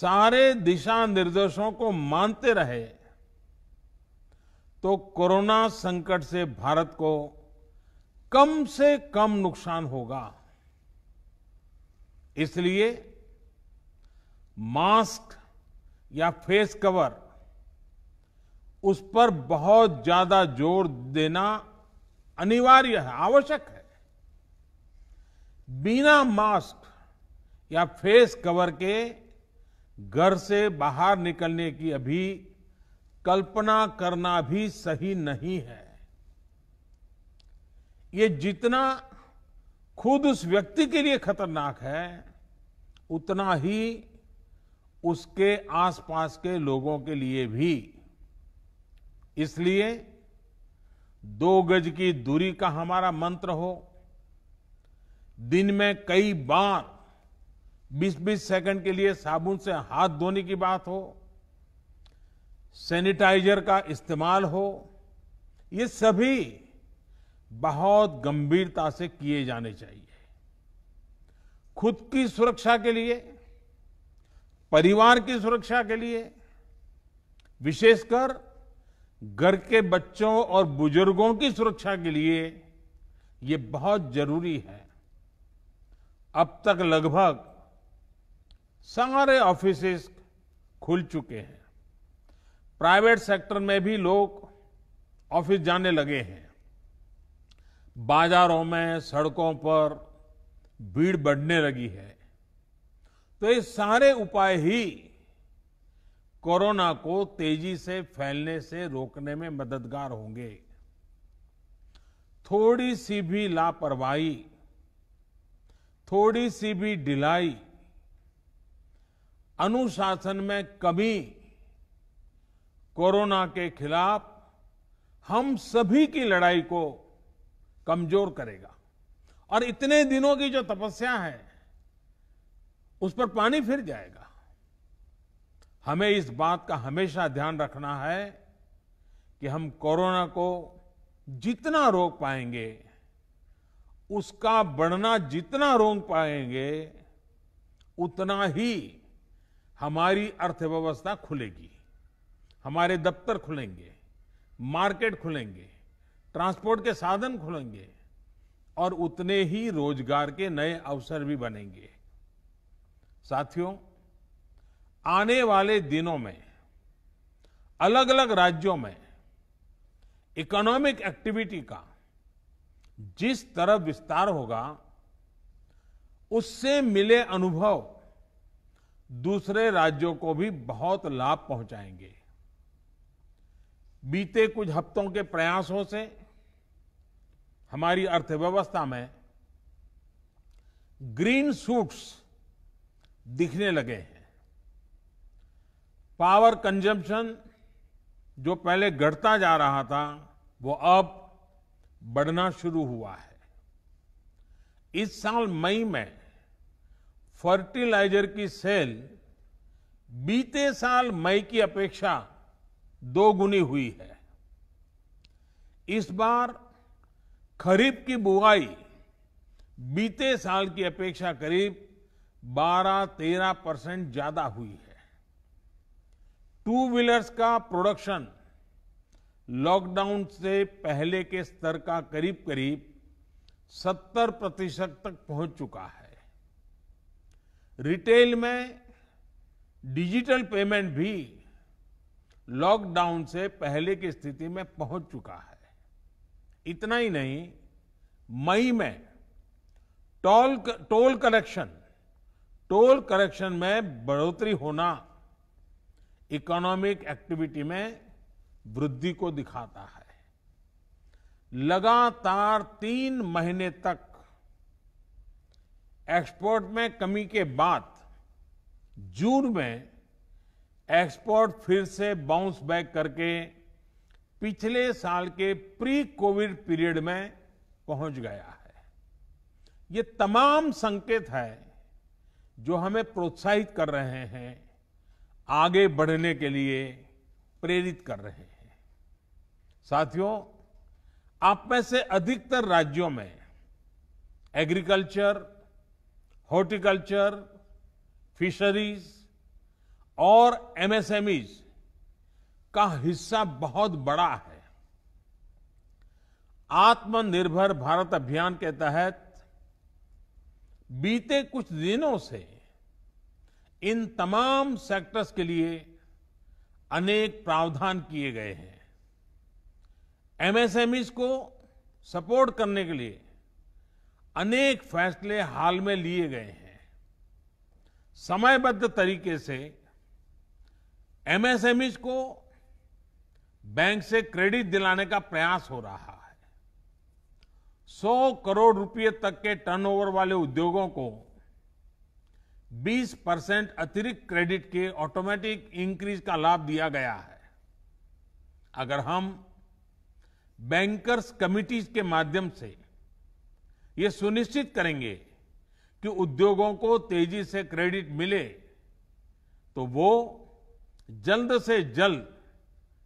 सारे दिशा निर्देशों को मानते रहे तो कोरोना संकट से भारत को कम से कम नुकसान होगा इसलिए मास्क या फेस कवर उस पर बहुत ज्यादा जोर देना अनिवार्य है आवश्यक है बिना मास्क या फेस कवर के घर से बाहर निकलने की अभी कल्पना करना भी सही नहीं है ये जितना खुद उस व्यक्ति के लिए खतरनाक है उतना ही उसके आसपास के लोगों के लिए भी इसलिए दो गज की दूरी का हमारा मंत्र हो दिन में कई बार बीस बीस सेकंड के लिए साबुन से हाथ धोने की बात हो सैनिटाइजर का इस्तेमाल हो ये सभी बहुत गंभीरता से किए जाने चाहिए खुद की सुरक्षा के लिए परिवार की सुरक्षा के लिए विशेषकर घर के बच्चों और बुजुर्गों की सुरक्षा के लिए ये बहुत जरूरी है अब तक लगभग सारे ऑफिस खुल चुके हैं प्राइवेट सेक्टर में भी लोग ऑफिस जाने लगे हैं बाजारों में सड़कों पर भीड़ बढ़ने लगी है तो ये सारे उपाय ही कोरोना को तेजी से फैलने से रोकने में मददगार होंगे थोड़ी सी भी लापरवाही थोड़ी सी भी ढिलाई अनुशासन में कभी कोरोना के खिलाफ हम सभी की लड़ाई को कमजोर करेगा और इतने दिनों की जो तपस्या है उस पर पानी फिर जाएगा हमें इस बात का हमेशा ध्यान रखना है कि हम कोरोना को जितना रोक पाएंगे उसका बढ़ना जितना रोक पाएंगे उतना ही हमारी अर्थव्यवस्था खुलेगी हमारे दफ्तर खुलेंगे मार्केट खुलेंगे ट्रांसपोर्ट के साधन खुलेंगे और उतने ही रोजगार के नए अवसर भी बनेंगे साथियों आने वाले दिनों में अलग अलग राज्यों में इकोनॉमिक एक्टिविटी का जिस तरह विस्तार होगा उससे मिले अनुभव दूसरे राज्यों को भी बहुत लाभ पहुंचाएंगे बीते कुछ हफ्तों के प्रयासों से हमारी अर्थव्यवस्था में ग्रीन सूट्स दिखने लगे हैं पावर कंजम्पशन जो पहले घटता जा रहा था वो अब बढ़ना शुरू हुआ है इस साल मई में फर्टिलाइजर की सेल बीते साल मई की अपेक्षा दोगुनी हुई है इस बार खरीफ की बुआई बीते साल की अपेक्षा करीब 12-13 परसेंट ज्यादा हुई है टू व्हीलर्स का प्रोडक्शन लॉकडाउन से पहले के स्तर का करीब करीब 70 प्रतिशत तक पहुंच चुका है रिटेल में डिजिटल पेमेंट भी लॉकडाउन से पहले की स्थिति में पहुंच चुका है इतना ही नहीं मई में toll toll correction toll correction में बढ़ोतरी होना इकोनॉमिक एक्टिविटी में वृद्धि को दिखाता है लगातार तीन महीने तक एक्सपोर्ट में कमी के बाद जून में एक्सपोर्ट फिर से बाउंस बैक करके पिछले साल के प्री कोविड पीरियड में पहुंच गया है ये तमाम संकेत है जो हमें प्रोत्साहित कर रहे हैं आगे बढ़ने के लिए प्रेरित कर रहे हैं साथियों आप में से अधिकतर राज्यों में एग्रीकल्चर हॉर्टिकल्चर फिशरीज और एमएसएमईज का हिस्सा बहुत बड़ा है आत्मनिर्भर भारत अभियान के तहत बीते कुछ दिनों से इन तमाम सेक्टर्स के लिए अनेक प्रावधान किए गए हैं एमएसएमईज को सपोर्ट करने के लिए अनेक फैसले हाल में लिए गए हैं समयबद्ध तरीके से एमएसएमई e को बैंक से क्रेडिट दिलाने का प्रयास हो रहा है 100 करोड़ रुपए तक के टर्नओवर वाले उद्योगों को 20 परसेंट अतिरिक्त क्रेडिट के ऑटोमेटिक इंक्रीज का लाभ दिया गया है अगर हम बैंकर्स कमिटीज के माध्यम से ये सुनिश्चित करेंगे कि उद्योगों को तेजी से क्रेडिट मिले तो वो जल्द से जल्द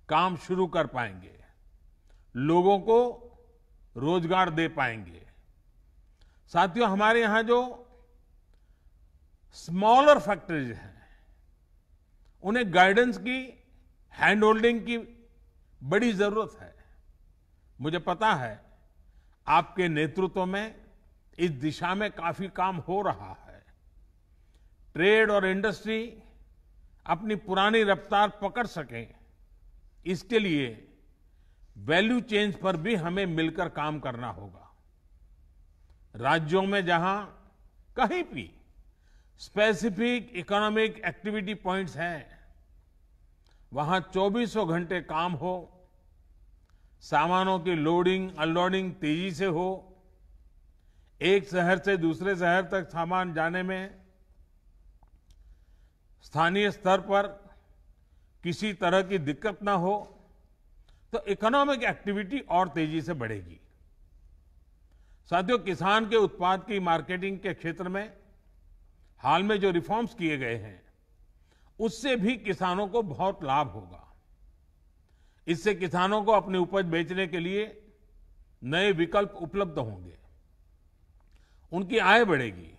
काम शुरू कर पाएंगे लोगों को रोजगार दे पाएंगे साथियों हमारे यहां जो स्मॉलर फैक्ट्रीज हैं उन्हें गाइडेंस की हैंड होल्डिंग की बड़ी जरूरत है मुझे पता है आपके नेतृत्व में इस दिशा में काफी काम हो रहा है ट्रेड और इंडस्ट्री अपनी पुरानी रफ्तार पकड़ सके इसके लिए वैल्यू चेंज पर भी हमें मिलकर काम करना होगा राज्यों में जहां कहीं भी स्पेसिफिक इकोनॉमिक एक्टिविटी पॉइंट्स हैं वहां चौबीसों घंटे काम हो सामानों की लोडिंग अनलोडिंग तेजी से हो एक शहर से दूसरे शहर तक सामान जाने में स्थानीय स्तर पर किसी तरह की दिक्कत ना हो तो इकोनॉमिक एक्टिविटी और तेजी से बढ़ेगी साथियों किसान के उत्पाद की मार्केटिंग के क्षेत्र में हाल में जो रिफॉर्म्स किए गए हैं उससे भी किसानों को बहुत लाभ होगा इससे किसानों को अपनी उपज बेचने के लिए नए विकल्प उपलब्ध होंगे उनकी आय बढ़ेगी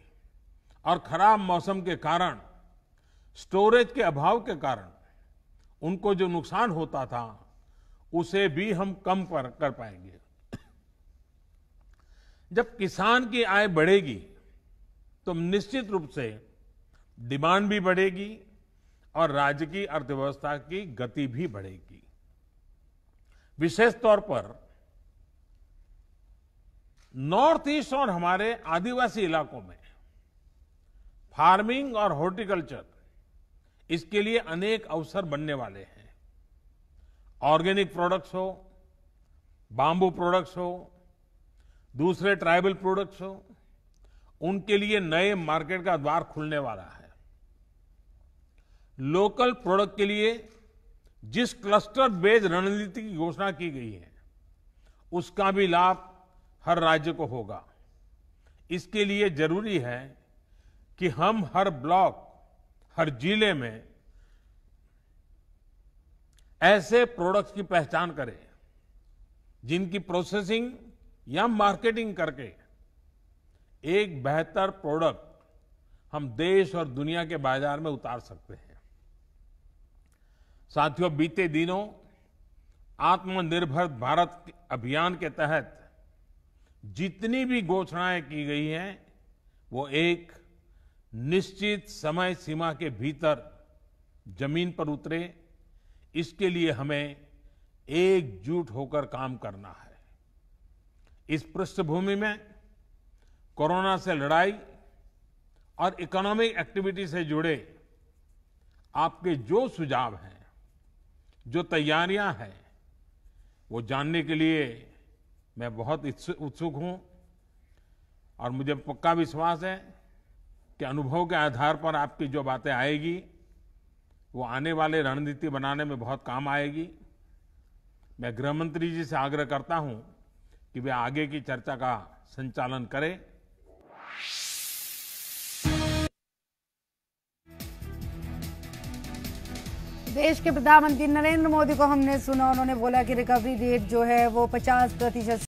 और खराब मौसम के कारण स्टोरेज के अभाव के कारण उनको जो नुकसान होता था उसे भी हम कम कर, कर पाएंगे जब किसान की आय बढ़ेगी तो निश्चित रूप से डिमांड भी बढ़ेगी और राज्य की अर्थव्यवस्था की गति भी बढ़ेगी विशेष तौर पर नॉर्थ ईस्ट और हमारे आदिवासी इलाकों में फार्मिंग और हॉर्टिकल्चर इसके लिए अनेक अवसर बनने वाले हैं ऑर्गेनिक प्रोडक्ट्स हो बांबू प्रोडक्ट्स हो दूसरे ट्राइबल प्रोडक्ट्स हो उनके लिए नए मार्केट का द्वार खुलने वाला है लोकल प्रोडक्ट के लिए जिस क्लस्टर बेज रणनीति की घोषणा की गई है उसका भी लाभ हर राज्य को होगा इसके लिए जरूरी है कि हम हर ब्लॉक हर जिले में ऐसे प्रोडक्ट्स की पहचान करें जिनकी प्रोसेसिंग या मार्केटिंग करके एक बेहतर प्रोडक्ट हम देश और दुनिया के बाजार में उतार सकते हैं साथियों बीते दिनों आत्मनिर्भर भारत अभियान के तहत जितनी भी घोषणाएं की गई हैं वो एक निश्चित समय सीमा के भीतर जमीन पर उतरे इसके लिए हमें एकजुट होकर काम करना है इस पृष्ठभूमि में कोरोना से लड़ाई और इकोनॉमिक एक्टिविटी से जुड़े आपके जो सुझाव हैं जो तैयारियां हैं वो जानने के लिए मैं बहुत उत्सुक हूं और मुझे पक्का विश्वास है कि अनुभव के आधार पर आपकी जो बातें आएगी वो आने वाले रणनीति बनाने में बहुत काम आएगी मैं गृहमंत्री जी से आग्रह करता हूं कि वे आगे की चर्चा का संचालन करें देश के प्रधानमंत्री नरेंद्र मोदी को हमने सुना उन्होंने बोला कि रिकवरी रेट जो है वो 50 प्रतिशत